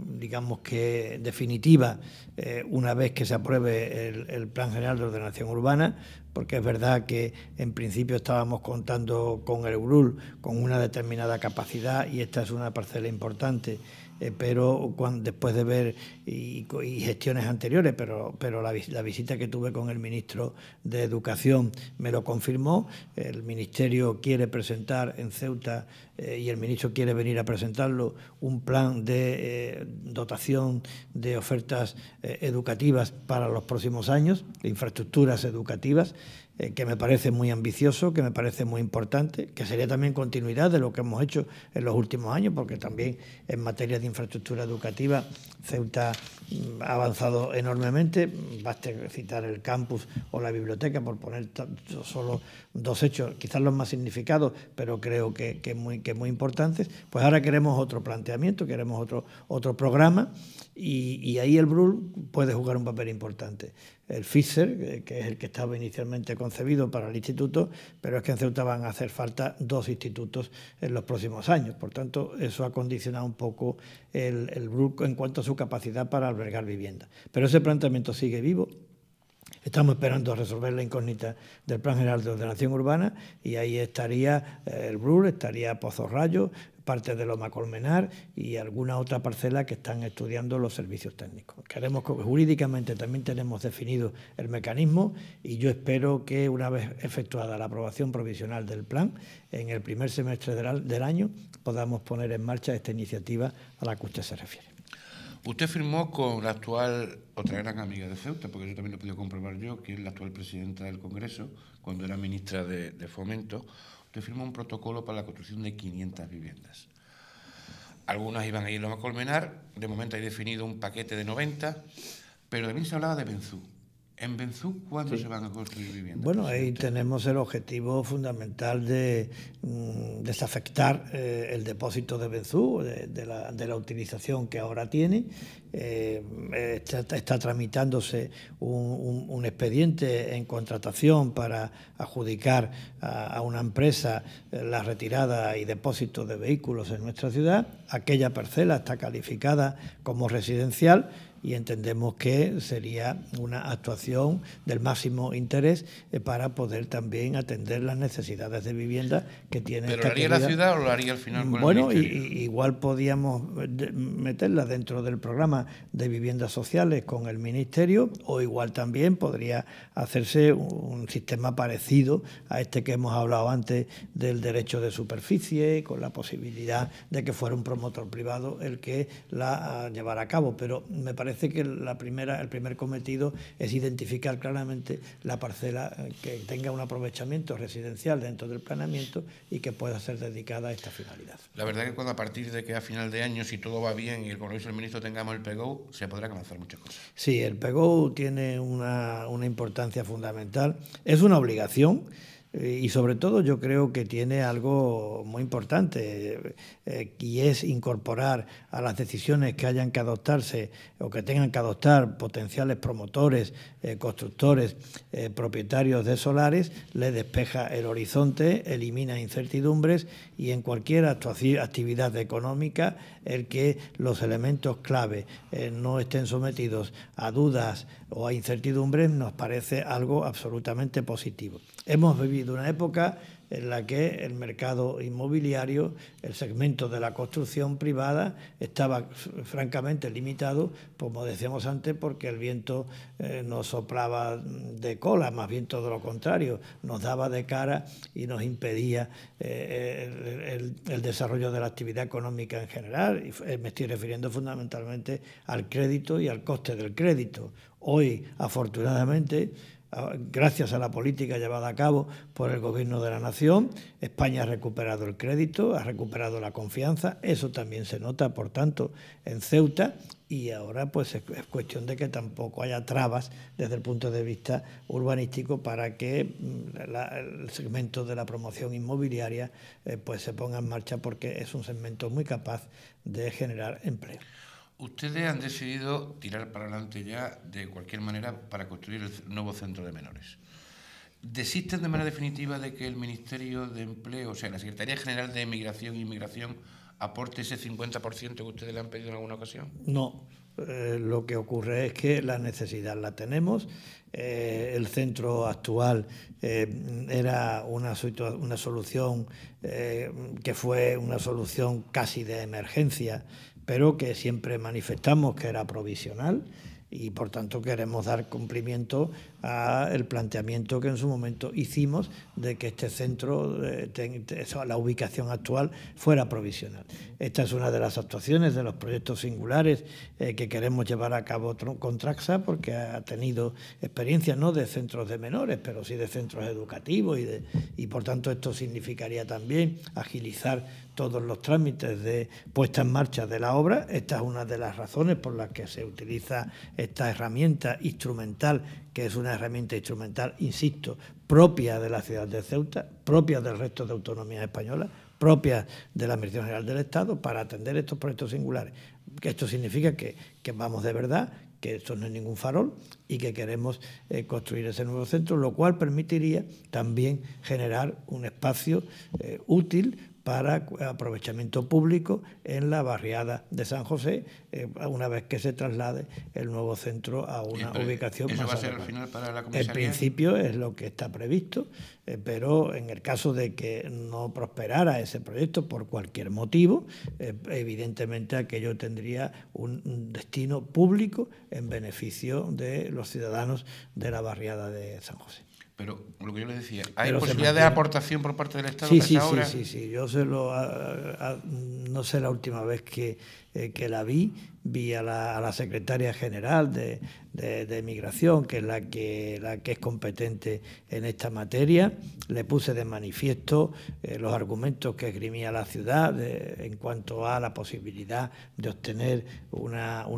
digamos que definitiva, una vez que se apruebe el, Plan General de Ordenación Urbana, porque es verdad que en principio estábamos contando con el URUL, con una determinada capacidad, y esta es una parcela importante eh, pero después de ver y, gestiones anteriores, pero, la, visita que tuve con el ministro de Educación me lo confirmó. El ministerio quiere presentar en Ceuta eh, y el ministro quiere venir a presentarlo un plan de eh, dotación de ofertas educativas para los próximos años, de infraestructuras educativas. Eh, que me parece muy ambicioso, que me parece muy importante, que sería también continuidad de lo que hemos hecho en los últimos años, porque también en materia de infraestructura educativa Ceuta mm, ha avanzado enormemente. Basta citar el campus o la biblioteca, por poner solo dos hechos, quizás los más significados, pero creo que, muy, importantes. Pues ahora queremos otro planteamiento, queremos otro programa. Y, ahí el Brul puede jugar un papel importante. El FISER, que es el que estaba inicialmente concebido para el instituto, pero es que en Ceuta van a hacer falta dos institutos en los próximos años. Por tanto, eso ha condicionado un poco el, el en cuanto a su capacidad para albergar vivienda. Pero ese planteamiento sigue vivo, Estamos esperando resolver la incógnita del Plan General de Ordenación Urbana y ahí estaría eh, el Brul, estaría Pozo Rayo, parte de Loma Colmenar y alguna otra parcela que están estudiando los servicios técnicos. Queremos, jurídicamente también tenemos definido el mecanismo y yo espero que una vez efectuada la aprobación provisional del plan, en el primer semestre del, año podamos poner en marcha esta iniciativa a la que usted se refiere. Usted firmó con la actual, otra gran amiga de Ceuta, porque yo también lo pude comprobar yo, que es la actual presidenta del Congreso, cuando era ministra de Fomento, que firmó un protocolo para la construcción de 500 viviendas. Algunas iban a ir a Colmenar, de momento hay definido un paquete de 90, pero también se hablaba de Benzú. ¿En Benzú cuándo se van a construir viviendas? Bueno, ahí tenemos el objetivo fundamental de mm, desafectar eh, el depósito de Benzú, de, la, utilización que ahora tiene. Eh, está, tramitándose un, expediente en contratación para adjudicar a, a una empresa eh, la retirada y depósito de vehículos en nuestra ciudad. Aquella parcela está calificada como residencial y entendemos que sería una actuación del máximo interés eh, para poder también atender las necesidades de vivienda que tiene. ¿Pero lo haría la ciudad o lo haría al final? Con bueno, y, igual podíamos eh, meterla dentro del programa de viviendas sociales con el ministerio o igual también podría hacerse un sistema parecido a este que hemos hablado antes del derecho de superficie, con la posibilidad de que fuera un promotor privado el que la ah, llevara a cabo. Pero me parece parece que la primera, el primer cometido es identificar claramente la parcela eh, que tenga un aprovechamiento residencial dentro del planeamiento y que pueda ser dedicada a esta finalidad. La verdad es que cuando a partir de que a final de año, si todo va bien y el Congreso del Ministro tengamos el PEGO, se podrá avanzar muchas cosas. Sí, el PEGO tiene una, una importancia fundamental. Es una obligación eh, y sobre todo yo creo que tiene algo muy importante eh, eh, y es incorporar a las decisiones que hayan que adoptarse o que tengan que adoptar potenciales promotores, constructores, propietarios de solares, le despeja el horizonte, elimina incertidumbres y en cualquier actividad económica el que los elementos clave no estén sometidos a dudas o a incertidumbres nos parece algo absolutamente positivo. Hemos vivido una época en la que el mercado inmobiliario, el segmento de la construcción privada, estaba francamente limitado, como decíamos antes, porque el viento eh, nos soplaba de cola, más bien todo lo contrario, nos daba de cara y nos impedía eh, el, desarrollo de la actividad económica en general. Eh, me estoy refiriendo fundamentalmente al crédito y al coste del crédito. Hoy, afortunadamente, gracias a la política llevada a cabo por el Gobierno de la Nación. España ha recuperado el crédito, ha recuperado la confianza, eso también se nota, por tanto, en Ceuta y ahora pues es cuestión de que tampoco haya trabas desde el punto de vista urbanístico para que mm, el segmento de la promoción inmobiliaria eh, pues se ponga en marcha porque es un segmento muy capaz de generar empleo. Ustedes han decidido tirar para adelante ya de cualquier manera para construir el nuevo centro de menores. ¿Desisten de manera definitiva de que el Ministerio de Empleo, o sea, la Secretaría General de Emigración e Inmigración, aporte ese 50% que ustedes le han pedido en alguna ocasión? No. Eh, lo que ocurre es que la necesidad la tenemos. Eh, el centro actual eh, era una, una solución que fue una solución casi de emergencia pero que siempre manifestamos que era provisional y por tanto queremos dar cumplimiento a el planteamiento que en su momento hicimos de que este centro, eh, la ubicación actual, fuera provisional. Esta es una de las actuaciones de los proyectos singulares eh, que queremos llevar a cabo con Traxa, porque ha tenido experiencia no de centros de menores, pero sí de centros educativos y por tanto esto significaría también agilizar todos los trámites de puesta en marcha de la obra. Esta es una de las razones por las que se utiliza esta herramienta instrumental que es una herramienta instrumental, insisto, propia de la ciudad de Ceuta, propia del resto de autonomía española, propia de la Administración General del Estado, para atender estos proyectos singulares. Esto significa que, vamos de verdad, que esto no es ningún farol y que queremos eh, construir ese nuevo centro, lo cual permitiría también generar un espacio eh, útil para aprovechamiento público en la barriada de San José, eh, una vez que se traslade el nuevo centro a una ubicación eso Va a ser al final para la En principio es lo que está previsto, eh, pero en el caso de que no prosperara ese proyecto por cualquier motivo, eh, evidentemente aquello tendría un destino público en beneficio de los ciudadanos de la barriada de San José. Pero lo que yo les decía, ¿hay posibilidad de aportación por parte del Estado? Sí, sí, ahora? sí, sí, sí, Yo se lo, no sé la última vez que eh, que la vi, vi a la, secretaria general de, de, Migración, que es la que, la que es competente en esta materia, le puse de manifiesto eh, los argumentos que esgrimía la ciudad en cuanto a la posibilidad de obtener un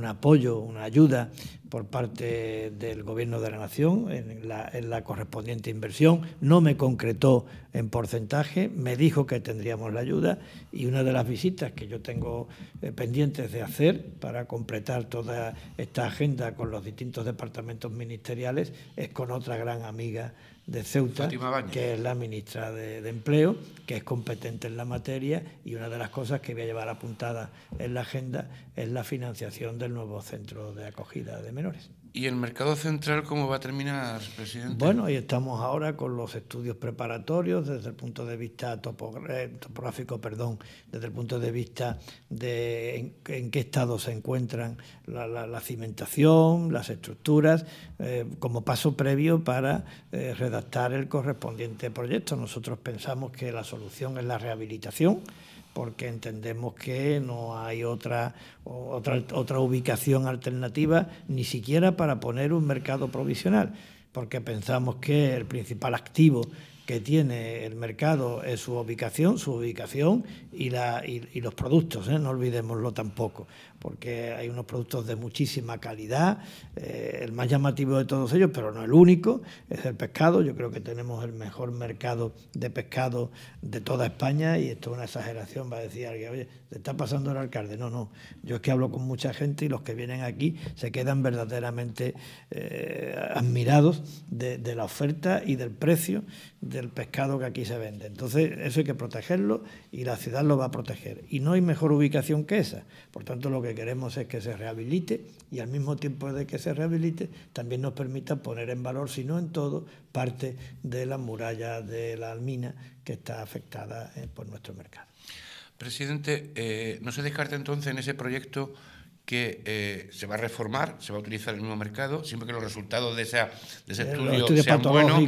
apoyo, una ayuda por parte del Gobierno de la Nación en la, en la correspondiente inversión. No me concretó en porcentaje, me dijo que tendríamos la ayuda y una de las visitas que yo tengo eh, pendiente de hacer para completar toda esta agenda con los distintos departamentos ministeriales es con otra gran amiga de Ceuta, que es la ministra de, Empleo, que es competente en la materia y una de las cosas que voy a llevar apuntada en la agenda es la financiación del nuevo centro de acogida de menores. ¿Y el mercado central cómo va a terminar, presidente? Bueno, ahí estamos ahora con los estudios preparatorios desde el punto de vista eh, topográfico, perdón, desde el punto de vista de en, qué estado se encuentran la, cimentación, las estructuras, eh, como paso previo para eh, redactar el correspondiente proyecto. Nosotros pensamos que la solución es la rehabilitación porque entendemos que no hay otra, otra, ubicación alternativa, ni siquiera para poner un mercado provisional, porque pensamos que el principal activo que tiene el mercado es su ubicación, su ubicación y, la, los productos, ¿eh? no olvidémoslo tampoco porque hay unos productos de muchísima calidad. Eh, el más llamativo de todos ellos, pero no el único, es el pescado. Yo creo que tenemos el mejor mercado de pescado de toda España y esto es una exageración. Va a decir alguien, oye, te está pasando el alcalde. No, no. Yo es que hablo con mucha gente y los que vienen aquí se quedan verdaderamente eh, admirados de, de la oferta y del precio del pescado que aquí se vende. Entonces, eso hay que protegerlo y la ciudad lo va a proteger. Y no hay mejor ubicación que esa. Por tanto, lo que que queremos es que se rehabilite y al mismo tiempo de que se rehabilite también nos permita poner en valor, si no en todo, parte de la muralla de la almina que está afectada eh, por nuestro mercado. Presidente, eh, ¿no se descarta entonces en ese proyecto que eh, se va a reformar, se va a utilizar el mismo mercado, siempre que los resultados de, esa, ese estudio, sean buenos,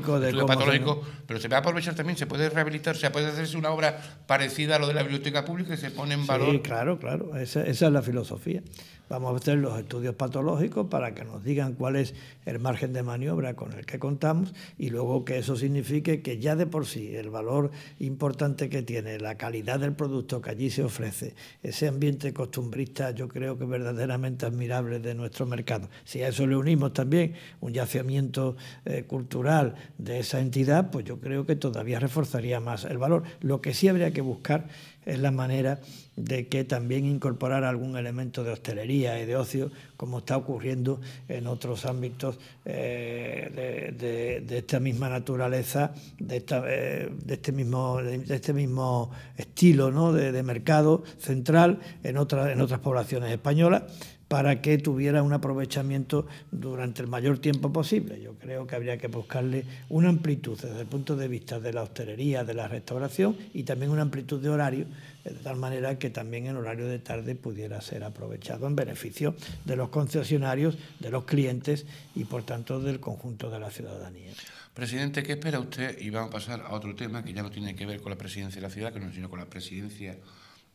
pero se va a aprovechar también, se puede rehabilitar, se puede hacerse una obra parecida a lo de la biblioteca pública y se pone en valor. Sí, claro, claro, esa es la filosofía. Vamos a hacer los estudios patológicos para que nos digan cuál es el margen de maniobra con el que contamos y luego que eso signifique que ya de por sí el valor importante que tiene, la calidad del producto que allí se ofrece, ese ambiente costumbrista yo creo que verdaderamente admirable de nuestro mercado. Si a eso le unimos también un yacimiento eh, cultural de esa entidad, pues yo creo que todavía reforzaría más el valor. Lo que sí habría que buscar es la manera de que también incorporar algún elemento de hostelería y de ocio, como está ocurriendo en otros ámbitos eh, de, esta misma naturaleza, de, eh, este, mismo, este mismo estilo ¿no? de, mercado central en, en otras poblaciones españolas, para que tuviera un aprovechamiento durante el mayor tiempo posible. Yo creo que habría que buscarle una amplitud desde el punto de vista de la hostelería, de la restauración y también una amplitud de horario, eh, de tal manera que también el horario de tarde pudiera ser aprovechado en beneficio de los concesionarios, de los clientes y por tanto del conjunto de la ciudadanía. Presidente, ¿qué espera usted? Y vamos a pasar a otro tema que ya no tiene que ver con la presidencia de la ciudad, sino con la presidencia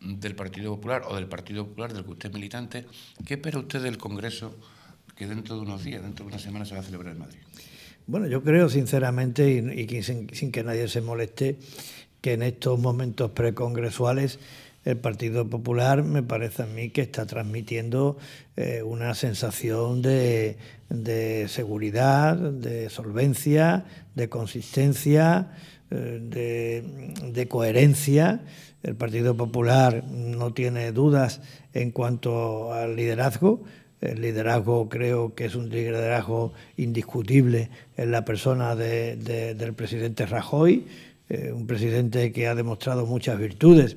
del Partido Popular o del Partido Popular del que usted es militante, ¿qué espera usted del Congreso que dentro de unos días, dentro de una semana se va a celebrar en Madrid? Bueno, yo creo sinceramente, y, sin, que nadie se moleste, que en estos momentos precongresuales el Partido Popular me parece a mí que está transmitiendo eh, una sensación de, de seguridad, de solvencia, de consistencia de, coherencia. El Partido Popular no tiene dudas en cuanto al liderazgo. El liderazgo creo que es un liderazgo indiscutible en la persona de, del presidente Rajoy, eh, un presidente que ha demostrado muchas virtudes,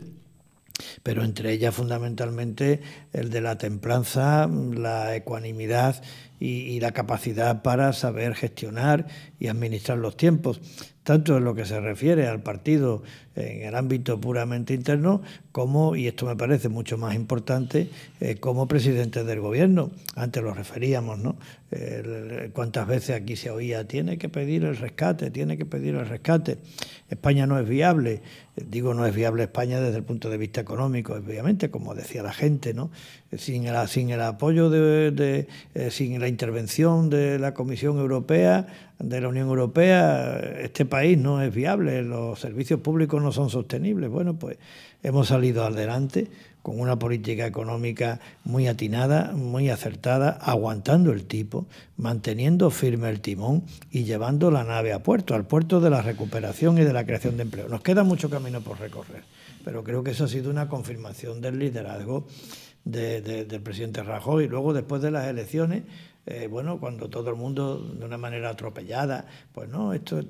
pero entre ellas fundamentalmente el de la templanza, la ecuanimidad y, la capacidad para saber gestionar y administrar los tiempos tanto en lo que se refiere al partido en el ámbito puramente interno, como, y esto me parece mucho más importante, eh, como presidente del gobierno. Antes lo referíamos, ¿no? cuántas veces aquí se oía, tiene que pedir el rescate, tiene que pedir el rescate. España no es viable. Digo, no es viable España desde el punto de vista económico, obviamente, como decía la gente, ¿no? Sin el, sin el apoyo, de, eh, sin la intervención de la Comisión Europea, de la Unión Europea, este país no es viable, los servicios públicos no no son sostenibles. Bueno, pues hemos salido adelante con una política económica muy atinada, muy acertada, aguantando el tipo, manteniendo firme el timón y llevando la nave a puerto, al puerto de la recuperación y de la creación de empleo. Nos queda mucho camino por recorrer, pero creo que eso ha sido una confirmación del liderazgo del presidente Rajoy. Y luego, después de las elecciones, eh, bueno, cuando todo el mundo de una manera atropellada, pues no, esto eh,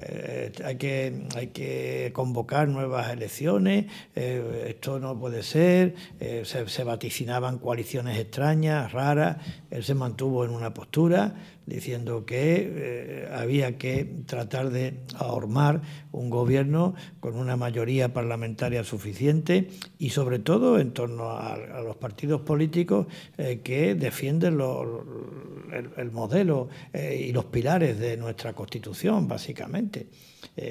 eh, hay, que, hay que convocar nuevas elecciones, esto no puede ser, se, se vaticinaban coaliciones extrañas, raras, él se mantuvo en una postura, diciendo que eh, había que tratar de ahormar un gobierno con una mayoría parlamentaria suficiente y sobre todo en torno a, los partidos políticos eh, que defienden el, modelo eh, y los pilares de nuestra Constitución, básicamente.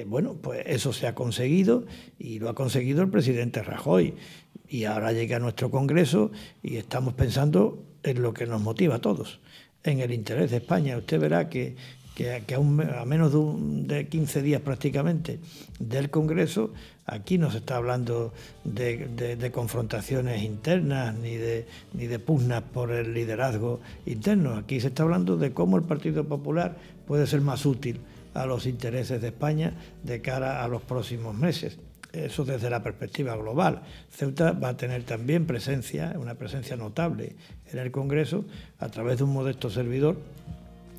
bueno, pues eso se ha conseguido y lo ha conseguido el presidente Rajoy. Y ahora llega nuestro Congreso y estamos pensando en lo que nos motiva a todos en el interés de España. Usted verá que, a, menos de, 15 días prácticamente del Congreso, aquí no se está hablando de, confrontaciones internas ni ni de pugnas por el liderazgo interno. Aquí se está hablando de cómo el Partido Popular puede ser más útil a los intereses de España de cara a los próximos meses. Eso desde la perspectiva global. Ceuta va a tener también presencia, una presencia notable en el Congreso a través de un modesto servidor,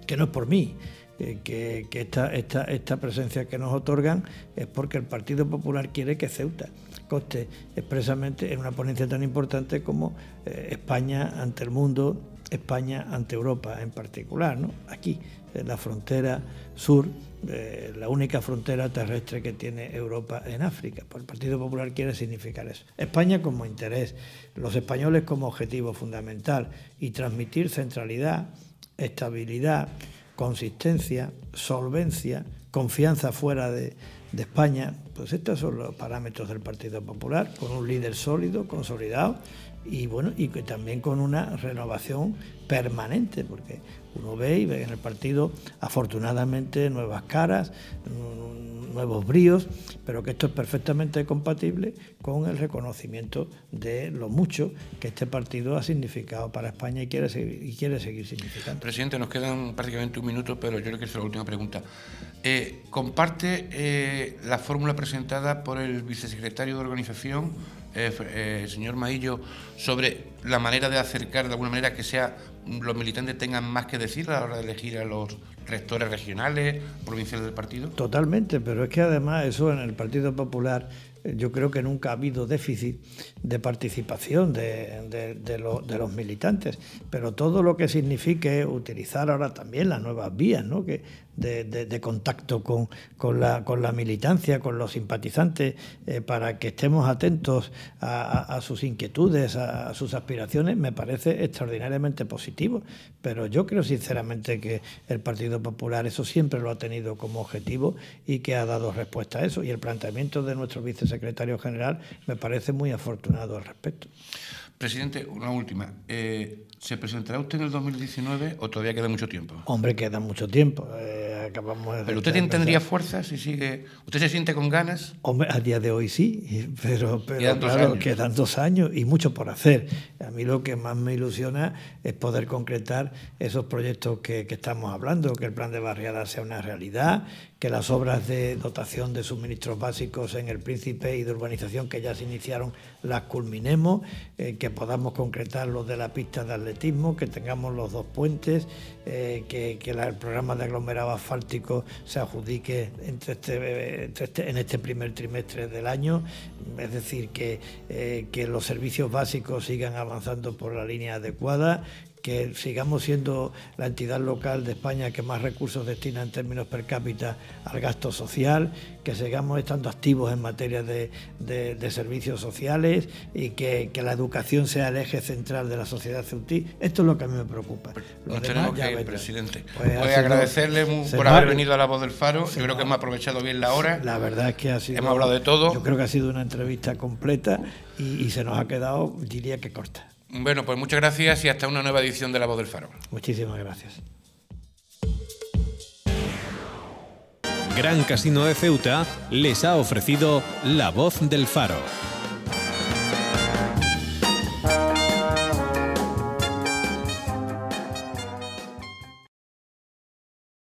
que no es por mí, eh, que, esta, esta, presencia que nos otorgan es porque el Partido Popular quiere que Ceuta coste expresamente en una ponencia tan importante como eh, España ante el mundo, España ante Europa en particular, ¿no? aquí, en la frontera sur la única frontera terrestre que tiene Europa en África. Pues el Partido Popular quiere significar eso. España como interés, los españoles como objetivo fundamental y transmitir centralidad, estabilidad, consistencia, solvencia, confianza fuera de, de España. Pues estos son los parámetros del Partido Popular, con un líder sólido, consolidado y bueno, y que también con una renovación permanente, porque uno ve y ve en el partido afortunadamente nuevas caras, nuevos bríos, pero que esto es perfectamente compatible con el reconocimiento de lo mucho que este partido ha significado para España y quiere seguir, y quiere seguir significando. Presidente, nos quedan prácticamente un minuto, pero yo creo que es la última pregunta. Eh, ¿Comparte eh, la fórmula presentada por el vicesecretario de organización? Eh, eh, señor Maillo, sobre la manera de acercar de alguna manera que sea los militantes tengan más que decir a la hora de elegir a los rectores regionales, provinciales del partido? Totalmente, pero es que además eso en el Partido Popular eh, yo creo que nunca ha habido déficit de participación de, los militantes, pero todo lo que signifique utilizar ahora también las nuevas vías, ¿no? de, contacto con, con, la, militancia, con los simpatizantes, eh, para que estemos atentos a, sus inquietudes, a, sus aspiraciones, me parece extraordinariamente positivo. Pero yo creo sinceramente que el Partido Popular eso siempre lo ha tenido como objetivo y que ha dado respuesta a eso. Y el planteamiento de nuestro vicesecretario general me parece muy afortunado al respecto. Presidente, una última. Eh, ¿Se presentará usted en el 2019 o todavía queda mucho tiempo? Hombre, queda mucho tiempo. Eh, pero usted tendría fuerza si sigue. ¿Usted se siente con ganas? Hombre, a día de hoy sí, pero, quedan claro, dos quedan dos años y mucho por hacer. A mí lo que más me ilusiona es poder concretar esos proyectos que, que estamos hablando, que el plan de barriada sea una realidad, que las obras de dotación de suministros básicos en el Príncipe y de urbanización que ya se iniciaron las culminemos, eh, que podamos concretar los de la pista de atletismo, que tengamos los dos puentes, eh, que, el programa de aglomerado asfáltico se adjudique este, este, en este primer trimestre del año, es decir, eh, que los servicios básicos sigan avanzando por la línea adecuada, que sigamos siendo la entidad local de España que más recursos destina en términos per cápita al gasto social, que sigamos estando activos en materia de, servicios sociales y que, la educación sea el eje central de la sociedad ceutí. Esto es lo que a mí me preocupa. Pues nos tenemos que presidente. Pues Voy a agradecerle por haber venido a La Voz del Faro. yo creo que hemos aprovechado bien la hora. La verdad es que ha sido... Hemos hablado de todo. Yo creo que ha sido una entrevista completa y se nos ha quedado, diría que corta. Bueno, pues muchas gracias y hasta una nueva edición de La Voz del Faro. Muchísimas gracias. Gran Casino de Ceuta les ha ofrecido La Voz del Faro.